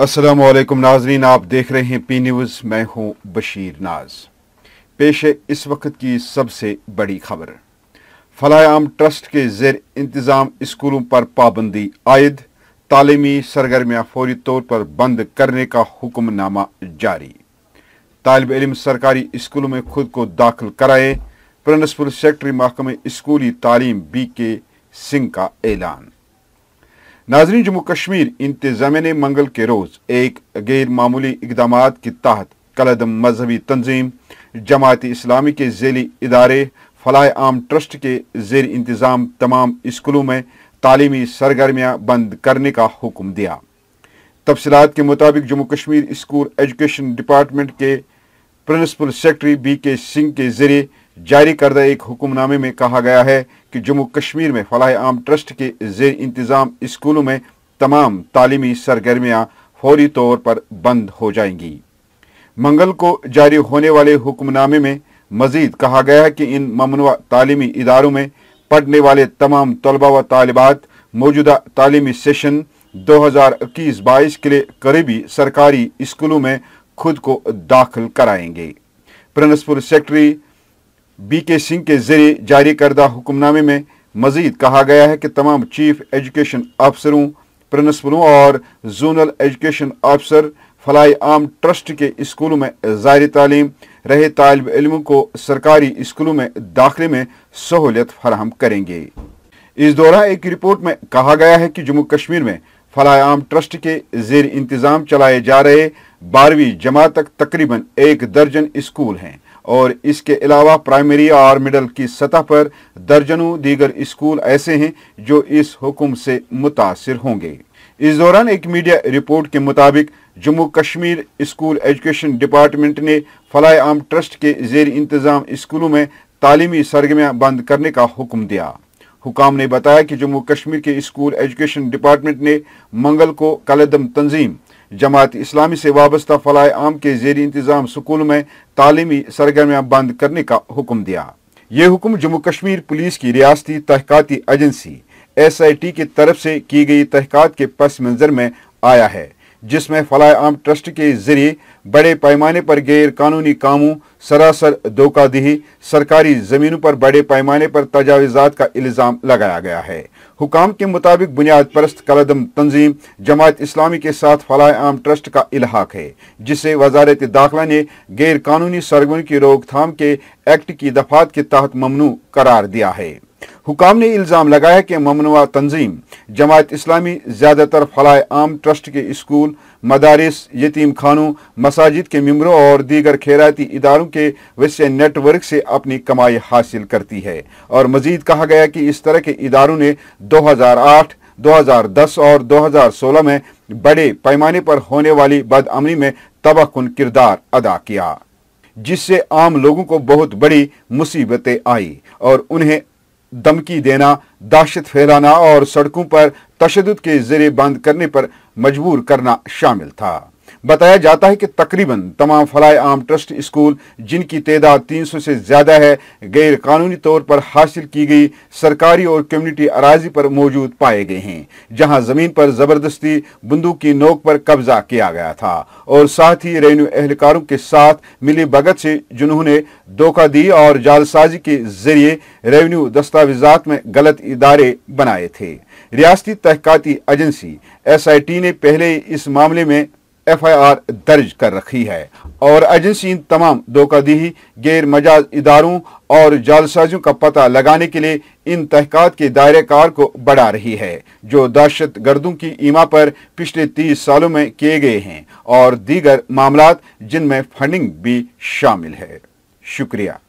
असलम नाजरीन आप देख रहे हैं पी न्यूज़ मैं हूं बशीर नाज पेश है इस वक्त की सबसे बड़ी खबर फलायाम ट्रस्ट के जेर इंतज़ाम स्कूलों पर पाबंदी आयद तालीमी सरगर्मियाँ फौरी तौर पर बंद करने का हुक्मनामा जारी तालब इलम सरकारी स्कूलों में खुद को दाखिल कराए प्रिंसिपल सेक्रेटरी महकमे स्कूली तालीम बी के सिंह का ऐलान नाजरीन जम्मू कश्मीर इंतजाम ने मंगल के रोज़ एक गैर मामूली इकदाम के तहत कलदम मजहबी तंजीम जमात इस्लामी के झेली इदारे फलाह आम ट्रस्ट के जेर इंतज़ाम तमाम स्कूलों में तालीमी सरगर्मियाँ बंद करने का हुक्म दिया तफसलत के मुताबिक Jammu Kashmir school education department के principal secretary B K Singh के ज़रिए जारी करदा एक हुक्मनामे में कहा गया है कि जम्मू कश्मीर में फलाह आम ट्रस्ट के जेर इंतज़ाम स्कूलों में तमाम तालीमी सरगर्मियाँ फौरी तौर पर बंद हो जाएंगी मंगल को जारी होने वाले हुक्मनामे में मजीद कहा गया है कि इन ममनवा तालीमी इदारों में पढ़ने वाले तमाम तलबा व तालबात मौजूदा तालीमी सेशन 2021-22 के लिए करीबी सरकारी स्कूलों में खुद को दाखिल कराएंगे principal secretary B K Singh के जरिए जारी करदा हुक्मनामे में मजीद कहा गया है कि तमाम चीफ एजुकेशन अफसरों प्रिंसिपलों और जोनल एजुकेशन अफसर फलाई आम ट्रस्ट के स्कूलों में जारी तालीम रहे तालब इलमों को सरकारी स्कूलों में दाखिले में सहूलियत फराहम करेंगे इस दौरान एक रिपोर्ट में कहा गया है कि जम्मू कश्मीर में फलाई आम ट्रस्ट के जेर इंतज़ाम चलाए जा रहे बारहवीं जमा तक तकरीबन एक दर्जन स्कूल हैं और इसके अलावा प्राइमरी और मिडल की सतह पर दर्जनों दीगर स्कूल ऐसे हैं जो इस हुक्म से मुतासर होंगे इस दौरान एक मीडिया रिपोर्ट के मुताबिक Jammu Kashmir school education department ने फलाह आम ट्रस्ट के जेर इंतज़ाम स्कूलों में तालीमी सरगर्मियाँ बंद करने का हुक्म दिया हुकाम ने बताया कि जम्मू कश्मीर के स्कूल एजुकेशन डिपार्टमेंट ने मंगल को कलदम तंजीम जमात इस्लामी से वाबस्ता फलाह आम के जेर इंतज़ाम स्कूल में तालीमी सरगर्मियाँ बंद करने का हुक्म दिया ये हुक्म जम्मू कश्मीर पुलिस की रियासती तहकती एजेंसी एस आई टी की तरफ से की गई तहक़ात के पस मंज़र में आया है जिसमें फलाह आम ट्रस्ट के जरिए बड़े पैमाने पर गैर कानूनी कामों सरासर धोखादही सरकारी ज़मीनों पर बड़े पैमाने पर तजावीजात का इल्ज़ाम लगाया गया है हुकाम के मुताबिक बुनियाद परस्त कलदम तंजीम जमात इस्लामी के साथ फलाह आम ट्रस्ट का इलाहाक है जिसे वजारत दाखिला ने गैर कानूनी सरगुन की रोकथाम के एक्ट की दफात के तहत ममनू करार दिया है हुकाम ने इल्ज़ाम लगाया कि ममनवा तंजीम जमात इस्लामी ज़्यादातर फलाह आम ट्रस्ट के स्कूल मदारस यतीम खानों मसाजिद के मम्बरों और दीगर खैराती इदारों के वैसे नेटवर्क से अपनी कमाई हासिल करती है और मज़ीद कहा गया कि इस तरह के इदारों ने दो हज़ार आठ दो हजार दस और दो हजार सोलह में बड़े पैमाने पर होने वाली बदअमनी में तबाहकुन किरदार अदा किया जिससे आम लोगों को बहुत बड़ी मुसीबतें आई और उन्हें धमकी देना दहशत फैलाना और सड़कों पर तशद के जेर बंद करने पर मजबूर करना शामिल था बताया जाता है कि तकरीबन तमाम फलाए आम ट्रस्ट स्कूल जिनकी तदाद तीन सौ से ज़्यादा है गैर कानूनी तौर पर हासिल की गई सरकारी और कम्युनिटी अराजी पर मौजूद पाए गए हैं जहाँ ज़मीन पर ज़बरदस्ती बंदूक की नोक पर कब्जा किया गया था और साथ ही रेनू एहलकारों के साथ मिली भगत से जिन्होंने धोखा दी और जालसाजी के जरिए रेवेन्यू दस्तावेजात में गलत इदारे बनाए थे रियाती तहकती एजेंसी एस आई टी ने पहले इस मामले में एफआईआर दर्ज कर रखी है और एजेंसी इन तमाम धोखादही गैर मजाज इदारों और जालसाजियों का पता लगाने के लिए इन तहक़ात के दायरे कार को बढ़ा रही है जो दहशत गर्दों की ईमा पर पिछले तीस सालों में किए गए हैं और दीगर मामला जिनमें फंडिंग भी शामिल है शुक्रिया